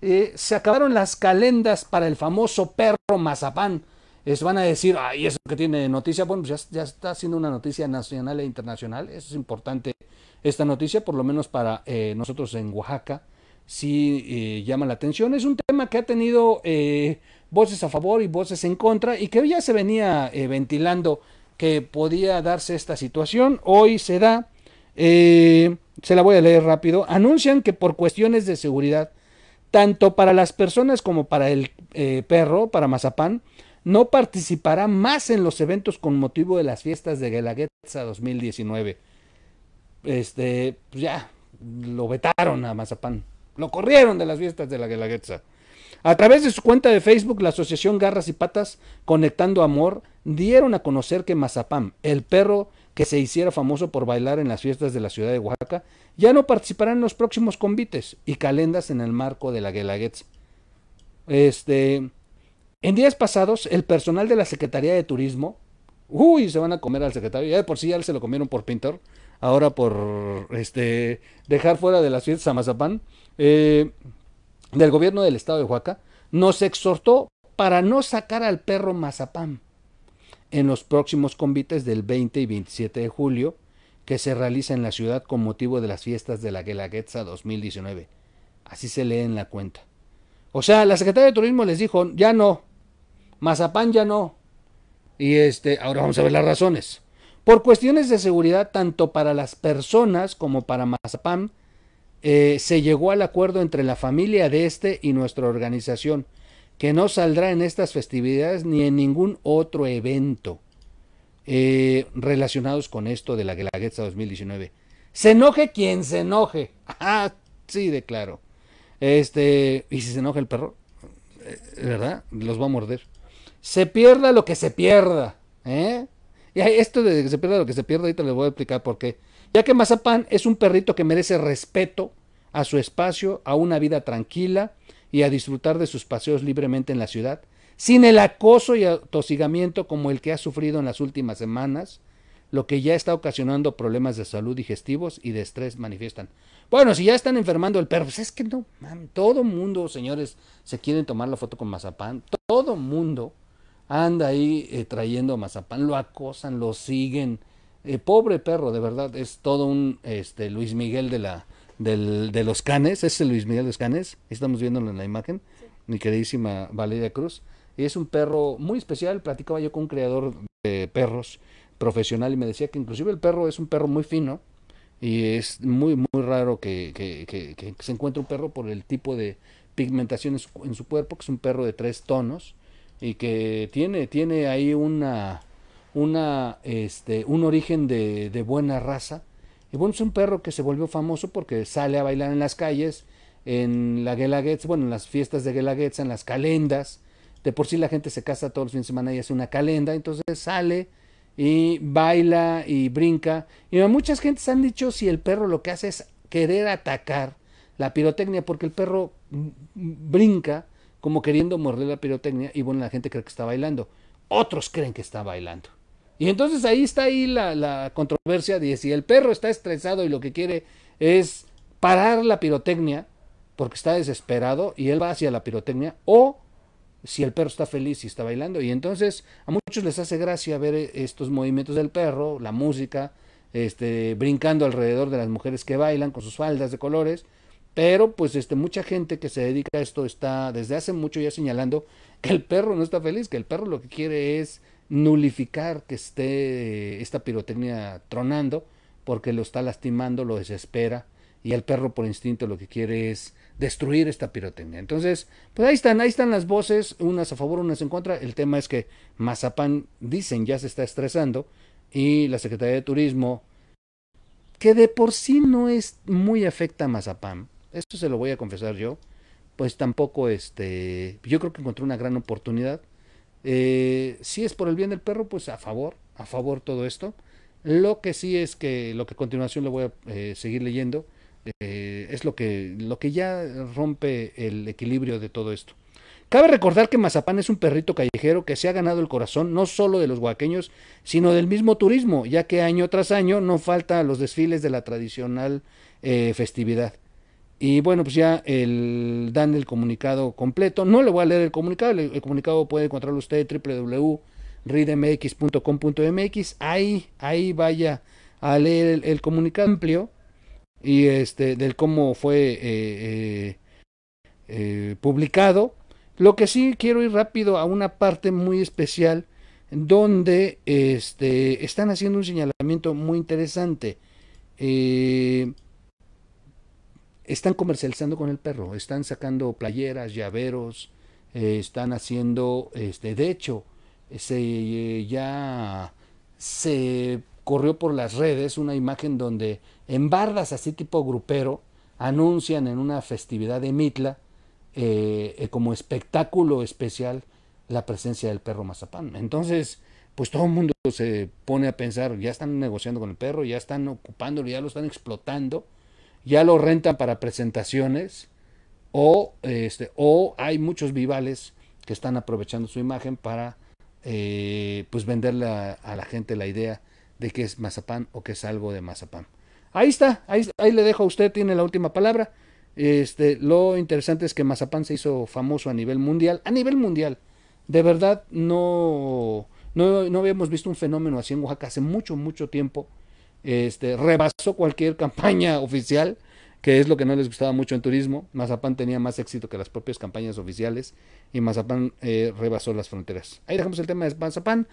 Eh, se acabaron las calendas para el famoso perro mazapán. Es, van a decir, ay, eso que tiene noticia. Bueno, pues ya, está siendo una noticia nacional e internacional. es importante, esta noticia, por lo menos para eh, nosotros en Oaxaca, si eh, llama la atención. Es un tema que ha tenido voces a favor y voces en contra y que ya se venía ventilando que podía darse esta situación. Hoy se da, se la voy a leer rápido. Anuncian que por cuestiones de seguridad tanto para las personas como para el eh, perro, para Mazapán, no participará más en los eventos con motivo de las fiestas de Guelaguetza 2019. Este, pues ya, lo vetaron a Mazapán, lo corrieron de las fiestas de la Guelaguetza. A través de su cuenta de Facebook, la asociación Garras y Patas Conectando Amor dieron a conocer que Mazapán, el perro que se hiciera famoso por bailar en las fiestas de la ciudad de Oaxaca, ya no participarán en los próximos convites y calendas en el marco de la Guelaguetza. Este, en días pasados, el personal de la Secretaría de Turismo, uy, se van a comer al secretario, ya de por sí ya se lo comieron por pintor, ahora por este, dejar fuera de las fiestas a Mazapán, eh, del gobierno del estado de Oaxaca, nos exhortó para no sacar al perro Mazapán en los próximos convites del 20 y 27 de julio que se realiza en la ciudad con motivo de las fiestas de la Guelaguetza 2019. Así se lee en la cuenta. O sea, la Secretaría de Turismo les dijo, ya no, Mazapán ya no. Y este, ahora vamos a ver las razones. Por cuestiones de seguridad, tanto para las personas como para Mazapán, eh, se llegó al acuerdo entre la familia de este y nuestra organización, que no saldrá en estas festividades ni en ningún otro evento eh, relacionados con esto de la Guelaguetza 2019. Se enoje quien se enoje. Ah, sí, de claro. Este, y si se enoja el perro, eh, ¿verdad? Los va a morder. Se pierda lo que se pierda. ¿eh? Y esto de que se pierda lo que se pierda, ahorita les voy a explicar por qué. Ya que Mazapán es un perrito que merece respeto a su espacio, a una vida tranquila, y a disfrutar de sus paseos libremente en la ciudad, sin el acoso y atosigamiento como el que ha sufrido en las últimas semanas, lo que ya está ocasionando problemas de salud digestivos y de estrés manifiestan. Bueno, si ya están enfermando el perro, pues es que no, todo mundo, señores, se quieren tomar la foto con mazapán, todo mundo anda ahí eh, trayendo mazapán, lo acosan, lo siguen. Eh, pobre perro, de verdad, es todo un este, Luis Miguel de la, de los Canes, es Luis Miguel de los Canes, estamos viéndolo en la imagen, mi queridísima Valeria Cruz. Y es un perro muy especial, platicaba yo con un creador de perros profesional y me decía que inclusive el perro es un perro muy fino y es muy, muy raro que, se encuentre un perro por el tipo de pigmentación en su, cuerpo, que es un perro de tres tonos y que tiene, tiene ahí una, una, este, un origen de buena raza y bueno, es un perro que se volvió famoso porque sale a bailar en las calles, en la bueno, en las fiestas de Guelaguetza, en las calendas. De por sí la gente se casa todos los fines de semana y hace una calenda, entonces sale y baila y brinca. Y muchas gentes han dicho si el perro lo que hace es querer atacar la pirotecnia, porque el perro brinca como queriendo morder la pirotecnia y bueno, la gente cree que está bailando. Otros creen que está bailando. Y entonces ahí está ahí la, controversia de si el perro está estresado y lo que quiere es parar la pirotecnia porque está desesperado y él va hacia la pirotecnia o si el perro está feliz y está bailando. Y entonces a muchos les hace gracia ver eh, estos movimientos del perro, la música, este, brincando alrededor de las mujeres que bailan con sus faldas de colores. Pero pues este, mucha gente que se dedica a esto está desde hace mucho ya señalando que el perro no está feliz, que el perro lo que quiere es nulificar que esté eh, esta pirotecnia tronando porque lo está lastimando, lo desespera y el perro por instinto lo que quiere es destruir esta pirotecnia. Entonces, pues ahí están, ahí están las voces, unas a favor, unas en contra. El tema es que Mazapán, dicen, ya se está estresando y la Secretaría de Turismo, que de por sí no es muy afecta a Mazapán, esto se lo voy a confesar yo, pues tampoco este, yo creo que encontró una gran oportunidad eh, si es por el bien del perro, pues a favor, a favor todo esto. Lo que sí es que lo que a continuación le voy a eh, seguir leyendo eh, es lo que, lo que ya rompe el equilibrio de todo esto. Cabe recordar que Mazapán es un perrito callejero que se ha ganado el corazón no solo de los guaqueños, sino del mismo turismo, ya que año tras año no falta los desfiles de la tradicional festividad. Y bueno, pues ya el, dan el comunicado completo. No le voy a leer el comunicado, el, comunicado puede encontrarlo usted www.readmx.com.mx. Ahí, ahí vaya a leer el, comunicado amplio y este del cómo fue eh, eh, eh, publicado. Lo que sí quiero ir rápido a una parte muy especial donde este, están haciendo un señalamiento muy interesante. Eh, están comercializando con el perro, están sacando playeras, llaveros, eh, están haciendo, este, de hecho, se, ya se corrió por las redes una imagen donde en bardas así tipo grupero anuncian en una festividad de Mitla eh, eh, como espectáculo especial la presencia del perro mazapán. Entonces, pues todo el mundo se pone a pensar, ya están negociando con el perro, ya están ocupándolo, ya lo están explotando ya lo rentan para presentaciones o, este, o hay muchos vivales que están aprovechando su imagen para eh, pues venderle a, la gente la idea de que es Mazapán o que es algo de Mazapán. Ahí está, ahí, ahí le dejo a usted, tiene la última palabra. Este, lo interesante es que Mazapán se hizo famoso a nivel mundial, a nivel mundial. De verdad, no, no, no habíamos visto un fenómeno así en Oaxaca hace mucho, mucho tiempo este, rebasó cualquier campaña oficial, que es lo que no les gustaba mucho en turismo. Mazapán tenía más éxito que las propias campañas oficiales y Mazapán eh, rebasó las fronteras. Ahí dejamos el tema de Mazapán.